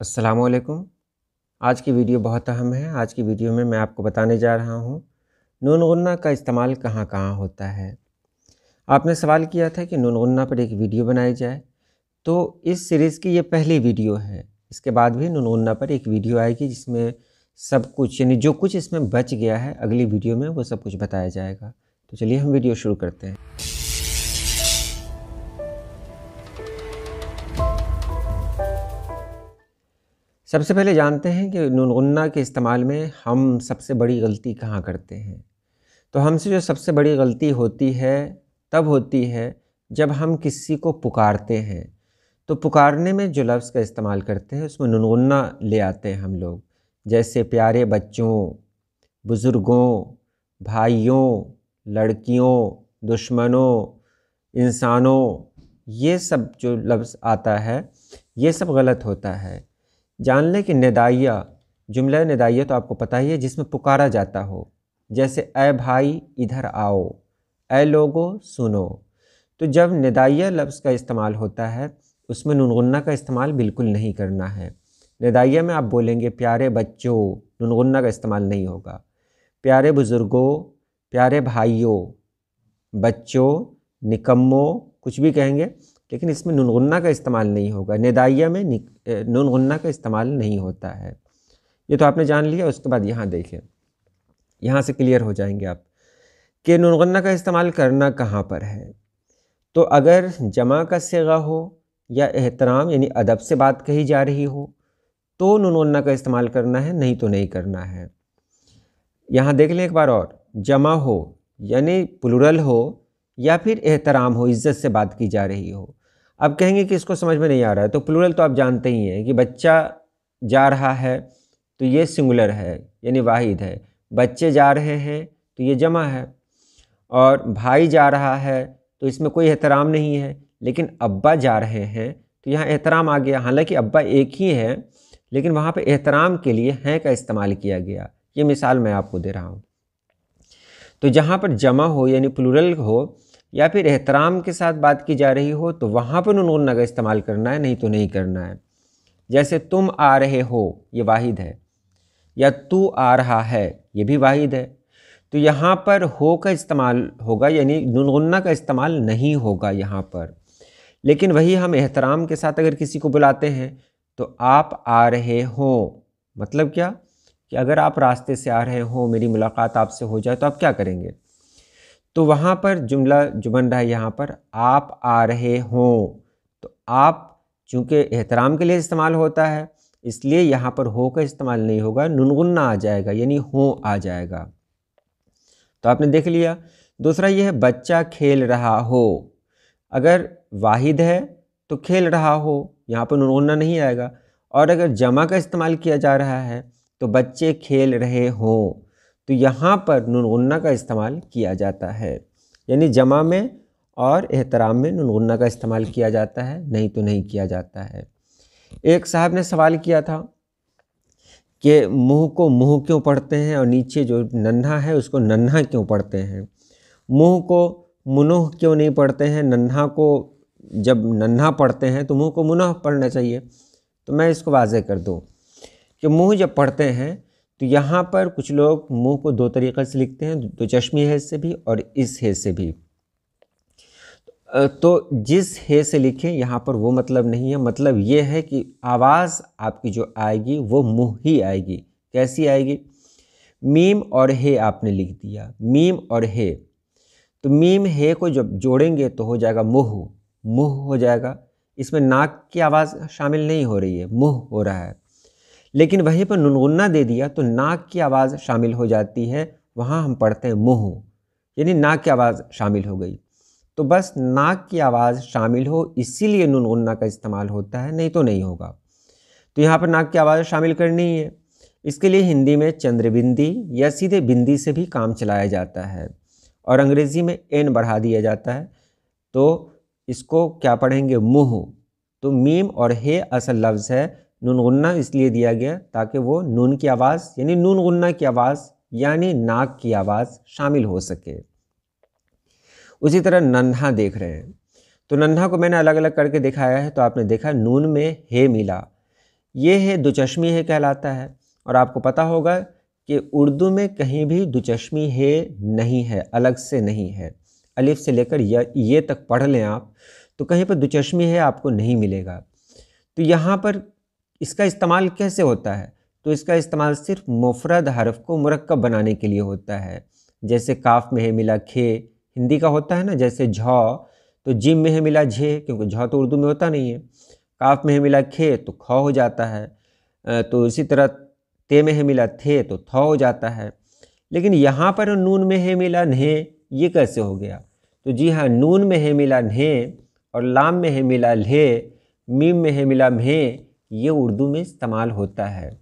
असलकुम आज की वीडियो बहुत अहम है आज की वीडियो में मैं आपको बताने जा रहा हूँ नून का इस्तेमाल कहाँ कहाँ होता है आपने सवाल किया था कि नून पर एक वीडियो बनाई जाए तो इस सीरीज़ की ये पहली वीडियो है इसके बाद भी नून पर एक वीडियो आएगी जिसमें सब कुछ यानी जो कुछ इसमें बच गया है अगली वीडियो में वो सब कुछ बताया जाएगा तो चलिए हम वीडियो शुरू करते हैं सबसे पहले जानते हैं कि नुनगुन्ना के इस्तेमाल में हम सबसे बड़ी गलती कहाँ करते हैं तो हमसे जो सबसे बड़ी गलती होती है तब होती है जब हम किसी को पुकारते हैं तो पुकारने में जो लफ्ज़ का इस्तेमाल करते हैं उसमें नुनगुन्ना ले आते हैं हम लोग जैसे प्यारे बच्चों बुज़ुर्गों भाइयों लड़कियों दुश्मनों इंसानों ये सब जो लफ्ज़ आता है ये सब गलत होता है जान लें कि निदाइया जुमला निदाइया तो आपको पता ही है जिसमें पुकारा जाता हो जैसे ए भाई इधर आओ ए लोगो सुनो तो जब निदाइया लफ्ज़ का इस्तेमाल होता है उसमें नुनगुन्ना का इस्तेमाल बिल्कुल नहीं करना है निदाइया में आप बोलेंगे प्यारे बच्चों नुनगुन्ना का इस्तेमाल नहीं होगा प्यारे बुज़ुर्गों प्यारे भाइयों बच्चों निकम्मों कुछ भी कहेंगे लेकिन इसमें नुनगुन्ना का इस्तेमाल नहीं होगा नदाइया में नुनगुन्ना का इस्तेमाल नहीं होता है ये तो आपने जान लिया उसके बाद यहाँ देखें यहाँ से क्लियर हो जाएंगे आप कि नुनगुन्ना का इस्तेमाल करना कहाँ पर है तो अगर जमा का सेगा हो या एहतराम यानी अदब से बात कही जा रही हो तो नुनगुन्ना का इस्तेमाल करना है नहीं तो नहीं करना है यहाँ देख लें एक बार और जमा हो यानी प्लूरल हो या फिर एहतराम हो इज़्ज़त से बात की जा रही हो अब कहेंगे कि इसको समझ में नहीं आ रहा है तो प्लूरल तो आप जानते ही हैं कि बच्चा जा रहा है तो ये सिंगुलर है यानी वाहिद है बच्चे जा रहे हैं तो ये जमा है और भाई जा रहा है तो इसमें कोई एहतराम नहीं है लेकिन अब्बा जा रहे हैं तो यहाँ एहतराम आ गया हालांकि अब्बा एक ही है लेकिन वहाँ पे एहतराम के लिए हैं का इस्तेमाल किया गया ये मिसाल मैं आपको दे रहा हूँ तो जहाँ पर जमा हो यानी प्लूरल हो या फिर एहतराम के साथ बात की जा रही हो तो वहाँ पर नून नगर इस्तेमाल करना है नहीं तो नहीं करना है जैसे तुम आ रहे हो ये वाहिद है या तू आ रहा है ये भी वाहिद है तो यहाँ पर हो का इस्तेमाल होगा यानी नुनगुन्ना का इस्तेमाल नहीं होगा यहाँ पर लेकिन वही हम एहतराम के साथ अगर किसी को बुलाते हैं तो आप आ रहे हो मतलब क्या कि अगर आप रास्ते से आ रहे हो मेरी मुलाकात आपसे हो जाए तो आप क्या करेंगे तो वहाँ पर जुमला जो बन रहा है यहाँ पर आप आ रहे हों तो आप चूँकि एहतराम के लिए इस्तेमाल होता है इसलिए यहाँ पर हो का इस्तेमाल नहीं होगा नुनगुन्ना आ जाएगा यानी हो आ जाएगा तो आपने देख लिया दूसरा यह है बच्चा खेल रहा हो अगर वाहिद है तो खेल रहा हो यहाँ पर नुनगुन्ना नहीं आएगा और अगर जमा का इस्तेमाल किया जा रहा है तो बच्चे खेल रहे हों तो यहाँ पर नुनगुन्ना का इस्तेमाल किया जाता है यानी जमा में और एहतराम में नुनगुन्ना का इस्तेमाल किया जाता है नहीं तो नहीं किया जाता है एक साहब ने सवाल किया था कि मुँह को मुँह क्यों पढ़ते हैं और नीचे जो नन्हा है उसको नन्हा क्यों पढ़ते हैं मुँह को मुनोह क्यों नहीं पढ़ते हैं नन्हा को जब नन्हा पढ़ते हैं तो मुँह को मुनह पढ़ना चाहिए तो मैं इसको वाजह कर दूँ कि मुँह जब पढ़ते हैं तो यहाँ पर कुछ लोग मुंह को दो तरीक़े से लिखते हैं दो चश्मी है से भी और इस है से भी तो जिस है से लिखें यहाँ पर वो मतलब नहीं है मतलब ये है कि आवाज़ आपकी जो आएगी वो मुँह ही आएगी कैसी आएगी मीम और हे आपने लिख दिया मीम और हे तो मीम हे को जब जोड़ेंगे तो हो जाएगा मुँह मुँह हो जाएगा इसमें नाक की आवाज़ शामिल नहीं हो रही है मुँह हो रहा है लेकिन वहीं पर नुनगुन्ना दे दिया तो नाक की आवाज़ शामिल हो जाती है वहाँ हम पढ़ते हैं मुँह यानी नाक की आवाज़ शामिल हो गई तो बस नाक की आवाज़ शामिल हो इसीलिए नुनगुन्ना का इस्तेमाल होता है नहीं तो नहीं होगा तो यहाँ पर नाक की आवाज़ शामिल करनी ही है इसके लिए हिंदी में चंद्रबिंदी या सीधे बिंदी से भी काम चलाया जाता है और अंग्रेज़ी में एन बढ़ा दिया जाता है तो इसको क्या पढ़ेंगे मुँह तो मीम और हे असल लफ्ज़ है नून गुन्ना इसलिए दिया गया ताकि वो नून की आवाज़ यानी नून गुन्ना की आवाज़ यानी नाक की आवाज़ शामिल हो सके उसी तरह नन्हा देख रहे हैं तो नन्हा को मैंने अलग अलग करके दिखाया है तो आपने देखा नून में हे मिला ये है दुचश्मी है कहलाता है और आपको पता होगा कि उर्दू में कहीं भी दुचश्मी है नहीं है अलग से नहीं है अलिफ से लेकर या ये तक पढ़ लें आप तो कहीं पर दुचश्मी है आपको नहीं मिलेगा तो यहाँ पर इसका इस्तेमाल कैसे होता है तो इसका इस्तेमाल सिर्फ मुफरद हरफ को मुरक्कब बनाने के लिए होता है जैसे काफ में है मिला खे हिंदी का होता है ना जैसे झौ तो जिम में है मिला झे क्योंकि झौ तो उर्दू में होता नहीं है काफ में है मिला खे तो ख हो जाता है तो इसी तरह ते में है मिला थे तो थ हो जाता है लेकिन यहाँ पर नून में है मिला नहे ये कैसे हो गया तो जी हाँ नून में है मिला नहे और लाम में है मिला ले मीम में है मिला मे ये उर्दू में इस्तेमाल होता है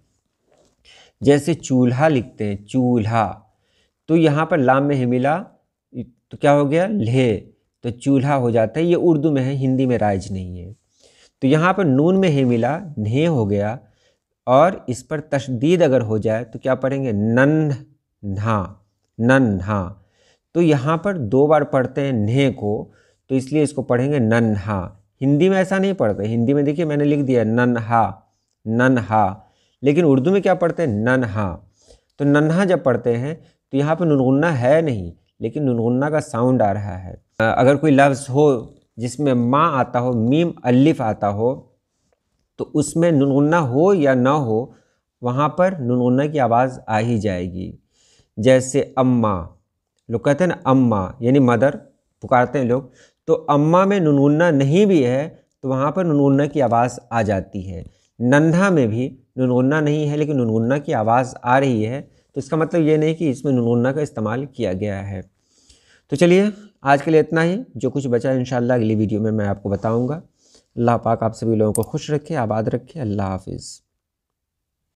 जैसे चूल्हा लिखते हैं चूल्हा तो यहाँ पर लाम में हिमिला मिला तो क्या हो गया ले तो चूल्हा हो जाता है ये उर्दू में है हिंदी में राइज नहीं है तो यहाँ पर नून में हिमिला मिला ने हो गया और इस पर तशदीद अगर हो जाए तो क्या पढ़ेंगे नन नन्हा नन्हा तो यहाँ पर दो बार पढ़ते हैं ने को तो इसलिए इसको पढ़ेंगे नन्हा हिंदी में ऐसा नहीं पढ़ते हिंदी में देखिए मैंने लिख दिया नन्हा नन्हा लेकिन उर्दू में क्या पढ़ते हैं नन्हा तो नन्हा जब पढ़ते हैं तो यहाँ पर नुनगुन्ना है नहीं लेकिन नुनगुन्ना का साउंड आ रहा है अगर कोई लफ्ज़ हो जिसमें माँ आता हो मीम अलिफ आता हो तो उसमें नुनगुन्ना हो या ना हो वहाँ पर नुनगुन्ना की आवाज़ आ ही जाएगी जैसे अम्मा लोग कहते हैं ना अम्मा यानी मदर पुकारते हैं लोग तो अम्मा में नुनून्ना नहीं भी है तो वहाँ पर नुनून्ना की आवाज़ आ जाती है नन्हा में भी नुनून्ना नहीं है लेकिन नुनून्ना की आवाज़ आ रही है तो इसका मतलब ये नहीं कि इसमें नुनून्ना का इस्तेमाल किया गया है तो चलिए आज के लिए इतना ही जो कुछ बचा इन अगली वीडियो में मैं आपको बताऊँगा अल्लाह पाक आप सभी लोगों को खुश रखे आबाद रखे अल्लाह हाफिज़